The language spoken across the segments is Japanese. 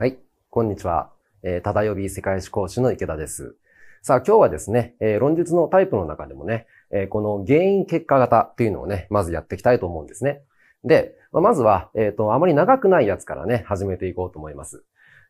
はい、こんにちは。えー、ただよび世界史講師の池田です。さあ、今日はですね、えー、論述のタイプの中でもね、えー、この原因結果型っていうのをね、まずやっていきたいと思うんですね。で、まあ、まずは、えっ、ー、と、あまり長くないやつからね、始めていこうと思います。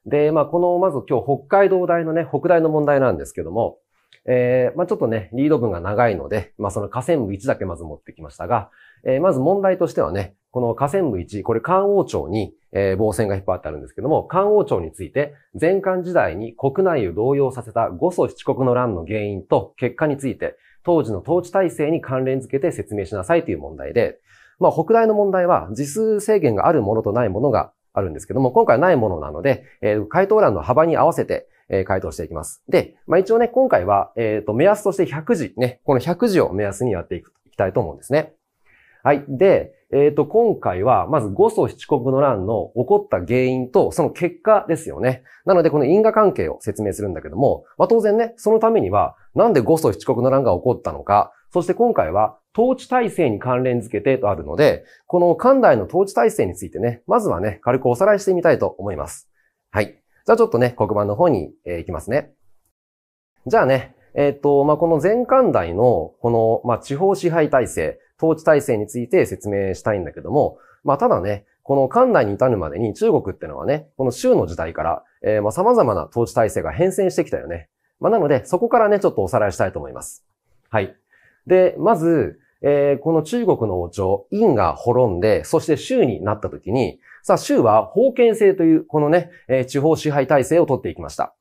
で、まあ、この、まず今日北海道大のね、北大の問題なんですけども、えー、まあ、ちょっとね、リード文が長いので、まあ、その河川部1だけまず持ってきましたが、えー、まず問題としてはね、この河川部1、これ関王朝に、えー、防戦が引っ張ってあるんですけども、関王朝について、前漢時代に国内を動揺させた五祖七国の乱の原因と結果について、当時の統治体制に関連付けて説明しなさいという問題で、まあ、北大の問題は、時数制限があるものとないものがあるんですけども、今回はないものなので、えー、回答欄の幅に合わせて、えー、回答していきます。で、まあ、一応ね、今回は、えっ、ー、と、目安として100字、ね、この100字を目安にやっていく、いきたいと思うんですね。はい。で、えっ、ー、と、今回は、まず五素七国の乱の起こった原因と、その結果ですよね。なので、この因果関係を説明するんだけども、まあ、当然ね、そのためには、なんで五素七国の乱が起こったのか、そして今回は統治体制に関連付けてとあるので、この関内の統治体制についてね、まずはね、軽くおさらいしてみたいと思います。はい。じゃあちょっとね、黒板の方に、えー、行きますね。じゃあね、えっ、と、まあ、この全関内の、この、まあ、地方支配体制、統治体制について説明したいんだけども、まあ、ただね、この関内に至るまでに中国ってのはね、この州の時代から、えー、まあ、様々な統治体制が変遷してきたよね。まあ、なので、そこからね、ちょっとおさらいしたいと思います。はい。で、まず、えー、この中国の王朝、陰が滅んで、そして州になった時に、さあ州は封建制という、このね、えー、地方支配体制を取っていきました。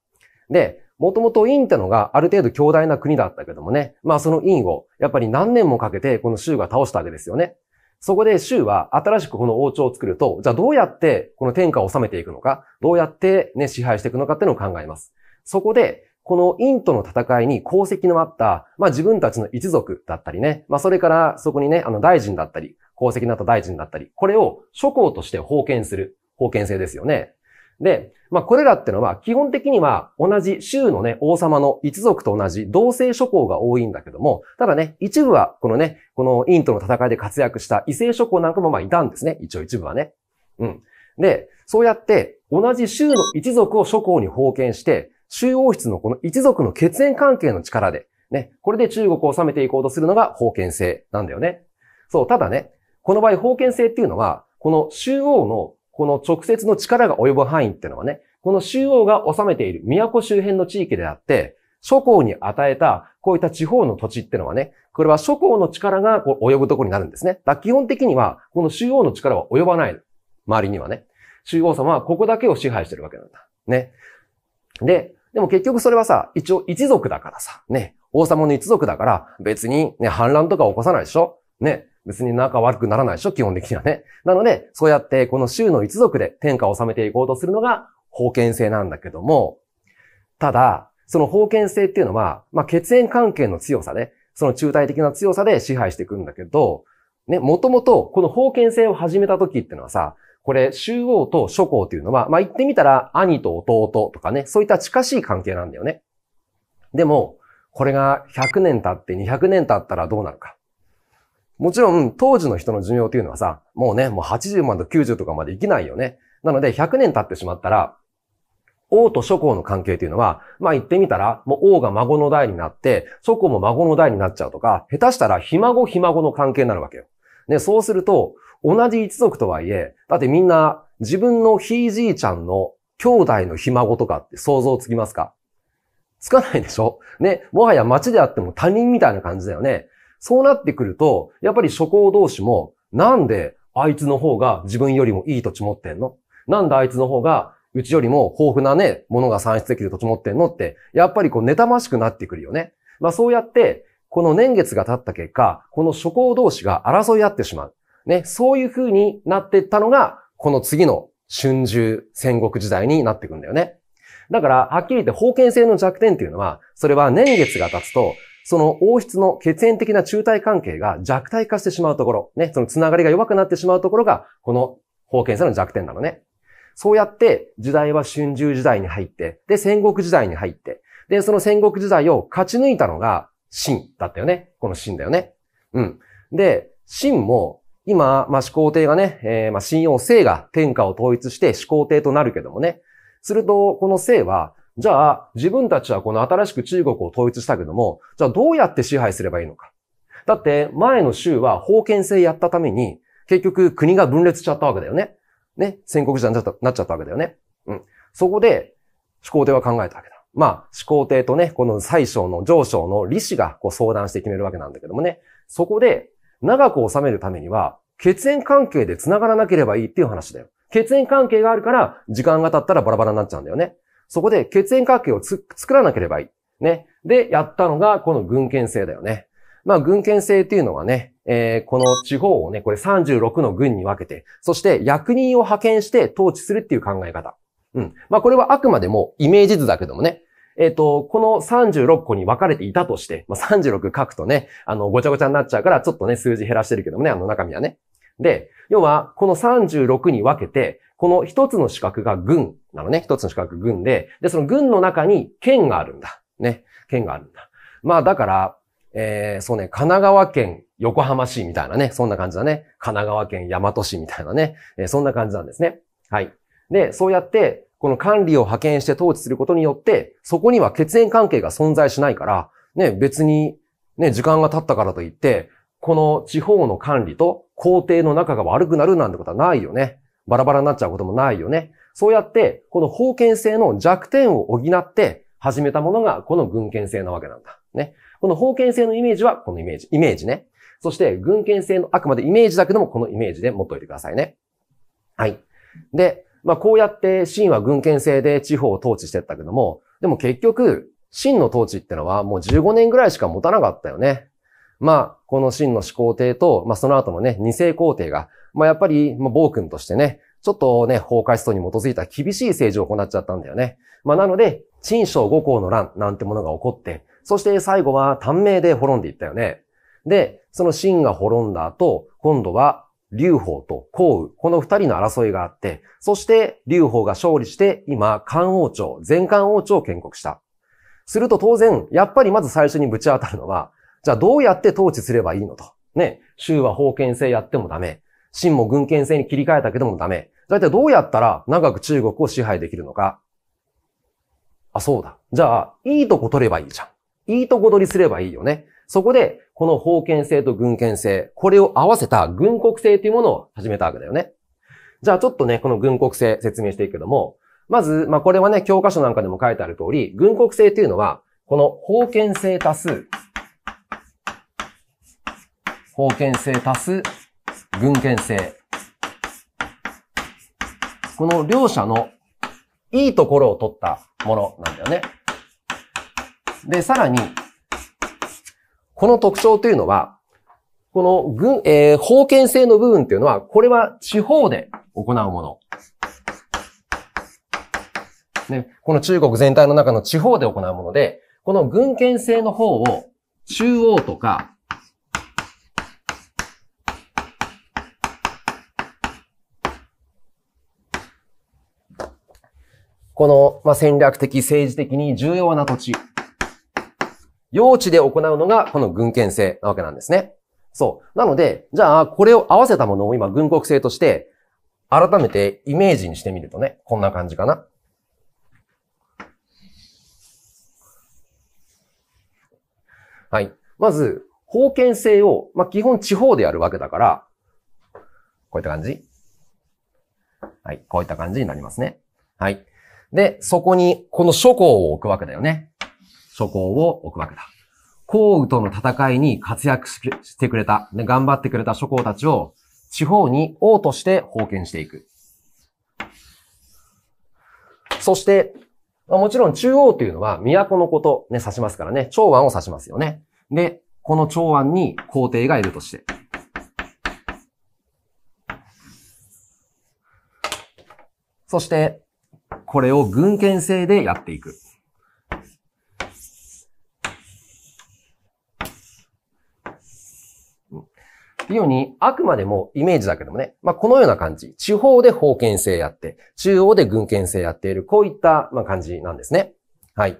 で、もともと陰ってのがある程度強大な国だったけどもね、まあその陰を、やっぱり何年もかけてこの州が倒したわけですよね。そこで州は新しくこの王朝を作ると、じゃあどうやってこの天下を治めていくのか、どうやってね、支配していくのかっていうのを考えます。そこで、このインとの戦いに功績のあった、まあ自分たちの一族だったりね、まあそれからそこにね、あの大臣だったり、功績のあった大臣だったり、これを諸侯として封建する、封建制ですよね。で、まあこれらってのは基本的には同じ州のね、王様の一族と同じ同性諸侯が多いんだけども、ただね、一部はこのね、このインとの戦いで活躍した異性諸侯なんかもまあいたんですね。一応一部はね。うん。で、そうやって同じ州の一族を諸侯に封建して、中央室のこの一族の血縁関係の力で、ね、これで中国を治めていこうとするのが封建制なんだよね。そう、ただね、この場合封建制っていうのは、この中央のこの直接の力が及ぶ範囲っていうのはね、この中央が治めている都周辺の地域であって、諸侯に与えた、こういった地方の土地ってのはね、これは諸侯の力がこう及ぶところになるんですね。だ基本的には、この中央の力は及ばない。周りにはね。中央様はここだけを支配してるわけなんだ。ね。で、でも結局それはさ、一応一族だからさ、ね、王様の一族だから、別にね、反乱とか起こさないでしょね、別に仲悪くならないでしょ基本的にはね。なので、そうやってこの州の一族で天下を治めていこうとするのが封建制なんだけども、ただ、その封建制っていうのは、まあ、血縁関係の強さで、その中体的な強さで支配していくんだけど、ね、もともとこの封建制を始めた時っていうのはさ、これ、中央と諸侯というのは、まあ、言ってみたら、兄と弟とかね、そういった近しい関係なんだよね。でも、これが100年経って200年経ったらどうなるか。もちろん、当時の人の寿命というのはさ、もうね、もう80万と90とかまで生きないよね。なので、100年経ってしまったら、王と諸侯の関係というのは、まあ言ってみたら、もう王が孫の代になって、諸侯も孫の代になっちゃうとか、下手したらひ孫ひ孫の関係になるわけよ。ね、そうすると、同じ一族とはいえ、だってみんな自分のひいじいちゃんの兄弟のひ孫とかって想像つきますかつかないでしょね、もはや町であっても他人みたいな感じだよね。そうなってくると、やっぱり諸侯同士も、なんであいつの方が自分よりもいい土地持ってんのなんであいつの方がうちよりも豊富なね、ものが産出できる土地持ってんのって、やっぱりこう妬ましくなってくるよね。まあそうやって、この年月が経った結果、この諸侯同士が争い合ってしまう。ね、そういう風になっていったのが、この次の春秋戦国時代になっていくんだよね。だから、はっきり言って封建制の弱点っていうのは、それは年月が経つと、その王室の血縁的な中体関係が弱体化してしまうところ、ね、そのつながりが弱くなってしまうところが、この封建制の弱点なのね。そうやって時代は春秋時代に入って、で、戦国時代に入って、で、その戦国時代を勝ち抜いたのが秦だったよね。この秦だよね。うん。で、秦も今、まあ、始皇帝がね、えー、まあ、信用性が天下を統一して始皇帝となるけどもね。すると、この性は、じゃあ、自分たちはこの新しく中国を統一したけども、じゃあどうやって支配すればいいのか。だって、前の州は封建制やったために、結局国が分裂しちゃったわけだよね。ね、戦国時代になっちゃったわけだよね。うん。そこで、始皇帝は考えたわけだ。まあ、始皇帝とね、この最小の上昇の李氏がこう相談して決めるわけなんだけどもね。そこで、長く収めるためには、血縁関係で繋がらなければいいっていう話だよ。血縁関係があるから、時間が経ったらバラバラになっちゃうんだよね。そこで血縁関係を作らなければいい。ね。で、やったのが、この軍権制だよね。まあ、軍権制っていうのはね、えー、この地方をね、これ36の軍に分けて、そして役人を派遣して統治するっていう考え方。うん。まあ、これはあくまでもイメージ図だけどもね、えっ、ー、と、この36個に分かれていたとして、まあ、36書くとね、あの、ごちゃごちゃになっちゃうから、ちょっとね、数字減らしてるけどもね、あの中身はね。で、要は、この36に分けて、この一つの四角が軍なのね。一つの四角軍で、で、その軍の中に県があるんだ。ね。県があるんだ。まあ、だから、えー、そうね、神奈川県横浜市みたいなね、そんな感じだね。神奈川県大和市みたいなね、えー、そんな感じなんですね。はい。で、そうやって、この管理を派遣して統治することによって、そこには血縁関係が存在しないから、ね、別に、ね、時間が経ったからといって、この地方の管理と皇帝の仲が悪くなるなんてことはないよね。バラバラになっちゃうこともないよね。そうやって、この封建制の弱点を補って始めたものが、この軍権制なわけなんだ。ね。この封建制のイメージは、このイメージ、イメージね。そして、軍権制のあくまでイメージだけども、このイメージで持っといてくださいね。はい。で、まあこうやって秦は軍権制で地方を統治してったけども、でも結局、秦の統治ってのはもう15年ぐらいしか持たなかったよね。まあ、この秦の始皇帝と、まあその後のね、二世皇帝が、まあやっぱり、まあ暴君としてね、ちょっとね、法改思想に基づいた厳しい政治を行っちゃったんだよね。まあなので、陳章五項の乱なんてものが起こって、そして最後は短命で滅んでいったよね。で、その秦が滅んだ後、今度は劉邦と項羽、この二人の争いがあって、そして劉邦が勝利して、今、漢王朝、全漢王朝を建国した。すると当然、やっぱりまず最初にぶち当たるのは、じゃあどうやって統治すればいいのと。ね、州は封建制やってもダメ。秦も軍権制に切り替えたけどもダメ。だいたいどうやったら長く中国を支配できるのか。あ、そうだ。じゃあ、いいとこ取ればいいじゃん。いいとこ取りすればいいよね。そこで、この封建制と軍権制、これを合わせた軍国制というものを始めたわけだよね。じゃあちょっとね、この軍国制説明していくけども、まず、まあこれはね、教科書なんかでも書いてある通り、軍国制というのは、この封建制足す、封建制足す軍権制。この両者のいいところを取ったものなんだよね。で、さらに、この特徴というのは、この軍、えー、封建制の部分っていうのは、これは地方で行うもの。ね、この中国全体の中の地方で行うもので、この軍権制の方を中央とか、この、まあ、戦略的、政治的に重要な土地。用地で行うのがこの軍権制なわけなんですね。そう。なので、じゃあ、これを合わせたものを今、軍国制として、改めてイメージにしてみるとね、こんな感じかな。はい。まず、封建制を、まあ、基本地方でやるわけだから、こういった感じはい。こういった感じになりますね。はい。で、そこに、この諸侯を置くわけだよね。諸行を置くわけだ。降羽との戦いに活躍してくれた、ね、頑張ってくれた諸侯たちを地方に王として封建していく。そして、もちろん中央というのは都のことね、指しますからね、長安を指しますよね。で、この長安に皇帝がいるとして。そして、これを軍権制でやっていく。いうように、あくまでもイメージだけどもね、まあ、このような感じ。地方で封権制やって、中央で軍権制やっている、こういった、ま感じなんですね。はい。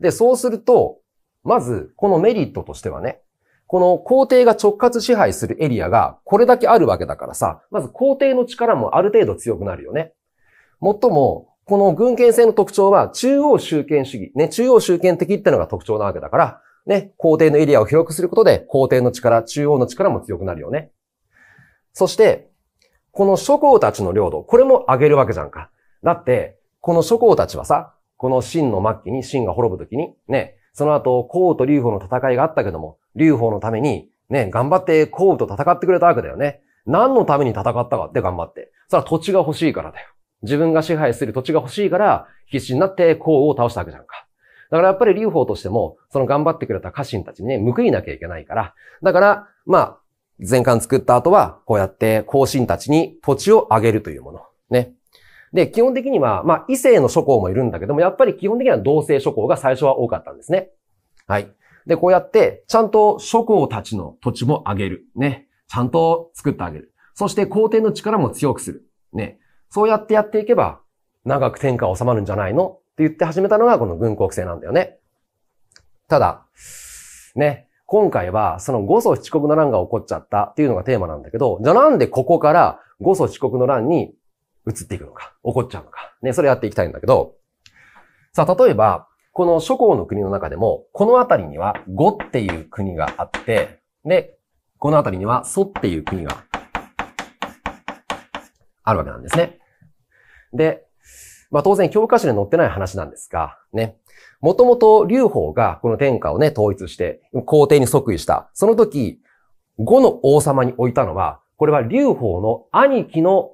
で、そうすると、まず、このメリットとしてはね、この皇帝が直轄支配するエリアがこれだけあるわけだからさ、まず皇帝の力もある程度強くなるよね。もっとも、この軍権制の特徴は中央集権主義、ね、中央集権的ってのが特徴なわけだから、ね、皇帝のエリアを広くすることで、皇帝の力、中央の力も強くなるよね。そして、この諸侯たちの領土、これも上げるわけじゃんか。だって、この諸侯たちはさ、この秦の末期に秦が滅ぶときに、ね、その後、孔と劉邦の戦いがあったけども、劉邦のために、ね、頑張って孔と戦ってくれたわけだよね。何のために戦ったかって頑張って。それは土地が欲しいからだよ。自分が支配する土地が欲しいから、必死になって孔を倒したわけじゃんか。だからやっぱり劉邦としても、その頑張ってくれた家臣たちにね、報いなきゃいけないから。だから、まあ、全館作った後は、こうやって後進たちに土地をあげるというもの。ね。で、基本的には、まあ、異性の諸侯もいるんだけども、やっぱり基本的には同性諸侯が最初は多かったんですね。はい。で、こうやって、ちゃんと諸侯たちの土地もあげる。ね。ちゃんと作ってあげる。そして皇帝の力も強くする。ね。そうやってやっていけば、長く天下収まるんじゃないのって言って始めたのがこの軍国制なんだよね。ただ、ね、今回はその五祖七国の乱が起こっちゃったっていうのがテーマなんだけど、じゃあなんでここから五祖七国の乱に移っていくのか、起こっちゃうのか、ね、それやっていきたいんだけど、さあ、例えば、この諸侯の国の中でも、この辺りには五っていう国があって、で、この辺りには祖っていう国があるわけなんですね。で、まあ当然教科書に載ってない話なんですが、ね。もともと劉邦がこの天下をね、統一して、皇帝に即位した。その時、五の王様に置いたのは、これは劉邦の兄貴の、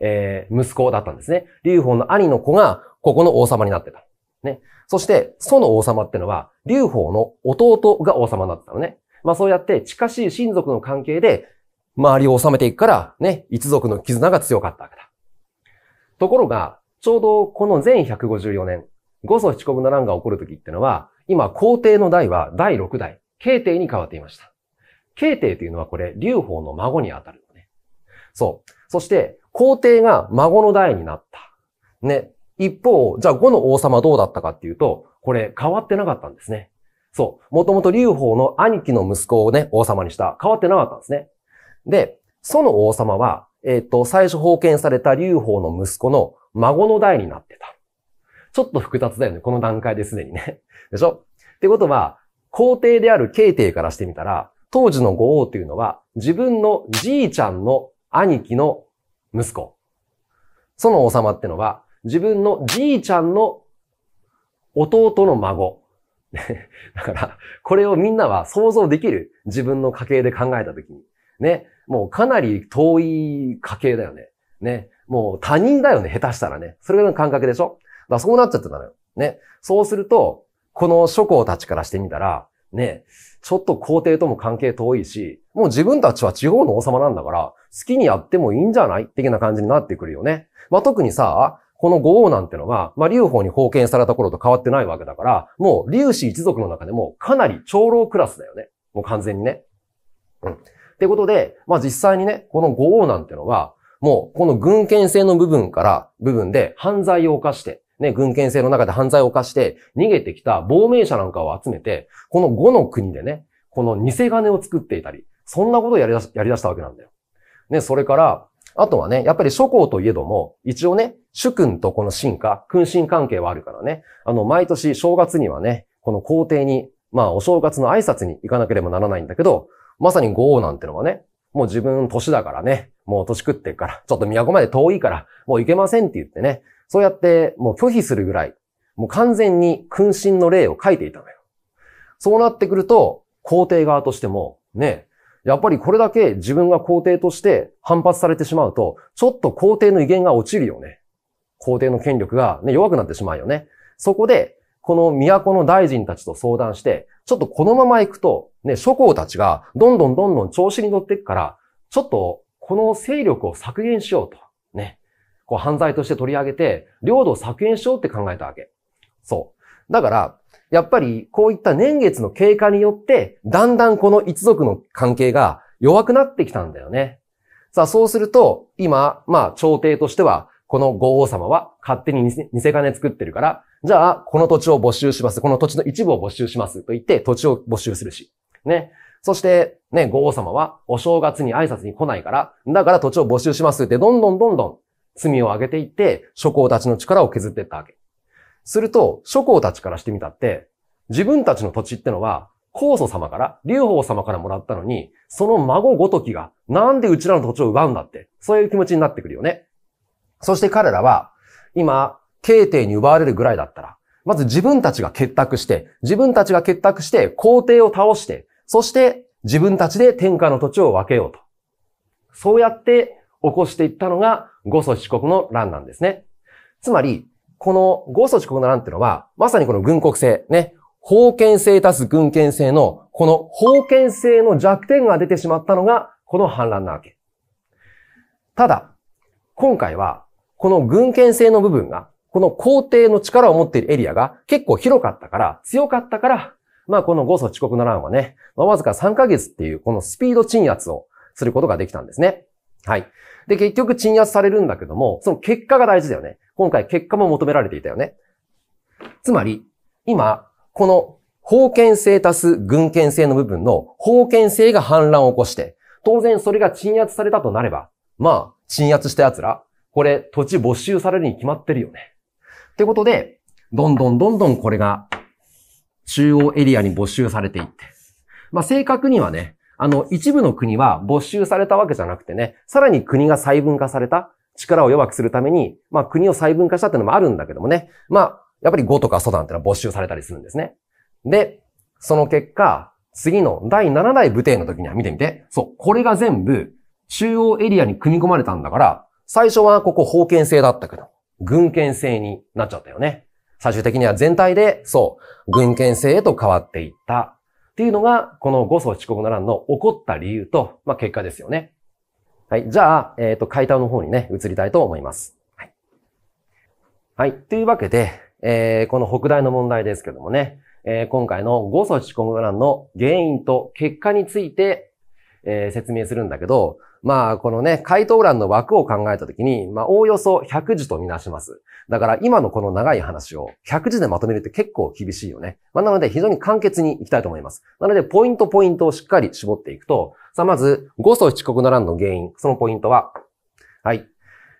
えー、息子だったんですね。劉邦の兄の子が、ここの王様になってた。ね。そして、祖の王様ってのは、劉邦の弟が王様になってたのね。まあそうやって近しい親族の関係で、周りを治めていくから、ね、一族の絆が強かったわけだ。ところが、ちょうどこの前154年、五祖七国の乱が起こる時ってのは、今皇帝の代は第六代、慶帝に変わっていました。慶帝というのはこれ、劉邦の孫にあたるのね。そう。そして、皇帝が孫の代になった。ね。一方、じゃあ五の王様どうだったかっていうと、これ変わってなかったんですね。そう。もともと劉邦の兄貴の息子をね、王様にした。変わってなかったんですね。で、その王様は、えっ、と、最初封建された劉邦の息子の孫の代になってた。ちょっと複雑だよね。この段階ですでにね。でしょってことは、皇帝である慶帝からしてみたら、当時の五王っていうのは、自分のじいちゃんの兄貴の息子。その王様ってのは、自分のじいちゃんの弟の孫。だから、これをみんなは想像できる自分の家系で考えたときに。ね。もうかなり遠い家系だよね。ね。もう他人だよね、下手したらね。それぐらいの感覚でしょだそうなっちゃってたのよ。ね。そうすると、この諸侯たちからしてみたら、ね、ちょっと皇帝とも関係遠いし、もう自分たちは地方の王様なんだから、好きにやってもいいんじゃない的な感じになってくるよね。まあ、特にさ、この五王なんてのが、まあ、劉邦に封建された頃と変わってないわけだから、もう劉氏一族の中でもかなり長老クラスだよね。もう完全にね。うん。ってことで、まあ、実際にね、この五王なんてのは、もう、この軍権制の部分から、部分で犯罪を犯して、ね、軍権制の中で犯罪を犯して、逃げてきた亡命者なんかを集めて、この5の国でね、この偽金を作っていたり、そんなことをやりだし、やり出したわけなんだよ。ね、それから、あとはね、やっぱり諸侯といえども、一応ね、主君とこの進化、君臣関係はあるからね、あの、毎年正月にはね、この皇帝に、まあ、お正月の挨拶に行かなければならないんだけど、まさに五王なんてのはね、もう自分年だからね、もう年食ってるから、ちょっと都まで遠いから、もう行けませんって言ってね、そうやってもう拒否するぐらい、もう完全に君臣の例を書いていたのよ。そうなってくると、皇帝側としても、ね、やっぱりこれだけ自分が皇帝として反発されてしまうと、ちょっと皇帝の威厳が落ちるよね。皇帝の権力が、ね、弱くなってしまうよね。そこで、この都の大臣たちと相談して、ちょっとこのまま行くと、ね、諸侯たちがどんどんどんどん調子に乗っていくから、ちょっとこの勢力を削減しようと。ね。こう犯罪として取り上げて、領土を削減しようって考えたわけ。そう。だから、やっぱりこういった年月の経過によって、だんだんこの一族の関係が弱くなってきたんだよね。さあ、そうすると、今、まあ、朝廷としては、この五王様は勝手に偽金作ってるから、じゃあ、この土地を募集します。この土地の一部を募集します。と言って、土地を募集するし。ね。そして、ね、ご王様はお正月に挨拶に来ないから、だから土地を募集しますって、どんどんどんどん罪を上げていって、諸侯たちの力を削っていったわけ。すると、諸侯たちからしてみたって、自分たちの土地ってのは、皇祖様から、劉邦様からもらったのに、その孫ごときが、なんでうちらの土地を奪うんだって、そういう気持ちになってくるよね。そして彼らは、今、慶帝に奪われるぐらいだったら、まず自分たちが結託して、自分たちが結託して、皇帝を倒して、そして自分たちで天下の土地を分けようと。そうやって起こしていったのが五祖四国の乱なんですね。つまり、この五祖四国の乱っていうのは、まさにこの軍国制、ね、封建制足す軍権制の、この封建制の弱点が出てしまったのが、この反乱なわけ。ただ、今回は、この軍権制の部分が、この皇帝の力を持っているエリアが結構広かったから、強かったから、まあこの誤訴遅刻の欄はね、まあ、わずか3ヶ月っていうこのスピード鎮圧をすることができたんですね。はい。で、結局鎮圧されるんだけども、その結果が大事だよね。今回結果も求められていたよね。つまり、今、この封建制足す軍権制の部分の封建制が反乱を起こして、当然それが鎮圧されたとなれば、まあ、鎮圧した奴ら、これ土地没収されるに決まってるよね。ってことで、どんどんどんどんこれが中央エリアに没収されていって。まあ、正確にはね、あの、一部の国は没収されたわけじゃなくてね、さらに国が細分化された、力を弱くするために、まあ、国を細分化したってのもあるんだけどもね、まあ、やっぱり5とか素ダってのは没収されたりするんですね。で、その結果、次の第7代武帝の時には見てみて、そう、これが全部中央エリアに組み込まれたんだから、最初はここ封建制だったけど、軍権制になっちゃったよね。最終的には全体で、そう、軍権制へと変わっていったっていうのが、この五層遅刻のらの起こった理由と、まあ、結果ですよね。はい。じゃあ、えっ、ー、と、回答の方にね、移りたいと思います。はい。はい。というわけで、えー、この北大の問題ですけどもね、えー、今回の五層遅刻のらの原因と結果について、えー、説明するんだけど、まあ、このね、回答欄の枠を考えたときに、まあ、おおよそ100字とみなします。だから今のこの長い話を100字でまとめるって結構厳しいよね。まあ、なので非常に簡潔にいきたいと思います。なのでポイントポイントをしっかり絞っていくと、さあまず、五祖七国ならんの原因、そのポイントは、はい。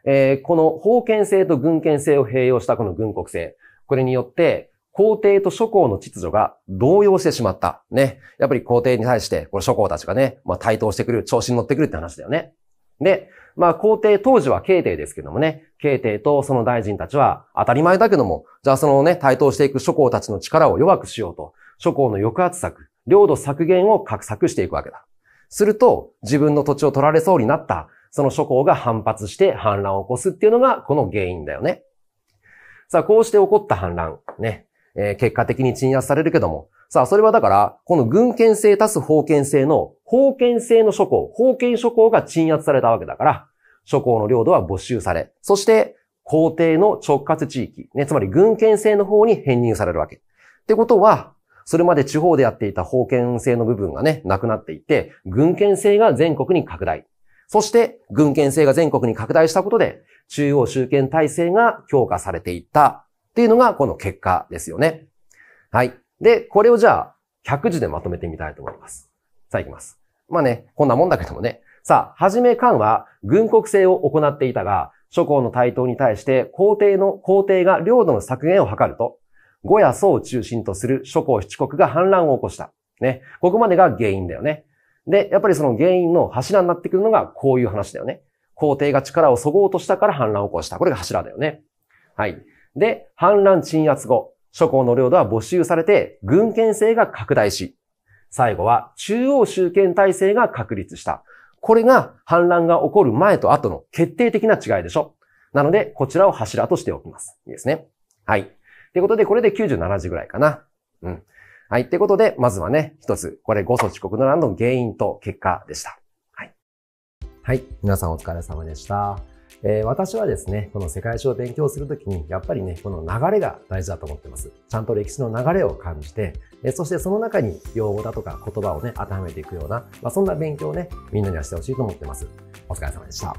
えー、この封建制と軍権制を併用したこの軍国制。これによって、皇帝と諸侯の秩序が動揺してしまった。ね。やっぱり皇帝に対して、これ諸侯たちがね、まあ対等してくる、調子に乗ってくるって話だよね。で、まあ皇帝、当時は慶帝ですけどもね、慶帝とその大臣たちは当たり前だけども、じゃあそのね、台頭していく諸侯たちの力を弱くしようと、諸侯の抑圧策、領土削減を画策していくわけだ。すると、自分の土地を取られそうになった、その諸侯が反発して反乱を起こすっていうのが、この原因だよね。さあ、こうして起こった反乱、ね、えー、結果的に鎮圧されるけども、さあ、それはだから、この軍権制足す封建制の、封建制の諸侯、封建諸侯が鎮圧されたわけだから、諸侯の領土は没収され、そして、皇帝の直轄地域、ね、つまり軍権制の方に編入されるわけ。ってことは、それまで地方でやっていた封建制の部分がね、なくなっていて、軍権制が全国に拡大。そして、軍権制が全国に拡大したことで、中央集権体制が強化されていったっていうのがこの結果ですよね。はい。で、これをじゃあ100字でまとめてみたいと思います。さあ行きます。まあね、こんなもんだけどもね。さあ、はじめ漢は軍国制を行っていたが、諸侯の台頭に対して皇帝の、皇帝が領土の削減を図ると、呉や宋を中心とする諸侯七国が反乱を起こした。ね。ここまでが原因だよね。で、やっぱりその原因の柱になってくるのがこういう話だよね。皇帝が力をそごうとしたから反乱を起こした。これが柱だよね。はい。で、反乱鎮圧後、諸侯の領土は没収されて、軍権制が拡大し、最後は中央集権体制が確立した。これが反乱が起こる前と後の決定的な違いでしょ。なので、こちらを柱としておきます。いいですね。はい。ということで、これで97時ぐらいかな。うん。はい。ってことで、まずはね、一つ、これ、誤祖遅刻の乱の原因と結果でした。はい。はい。皆さんお疲れ様でした。えー、私はですね、この世界史を勉強するときに、やっぱりね、この流れが大事だと思ってます。ちゃんと歴史の流れを感じて、えー、そしてその中に用語だとか言葉をね、当てはめていくような、まあ、そんな勉強をね、みんなにはしてほしいと思ってます。お疲れ様でした。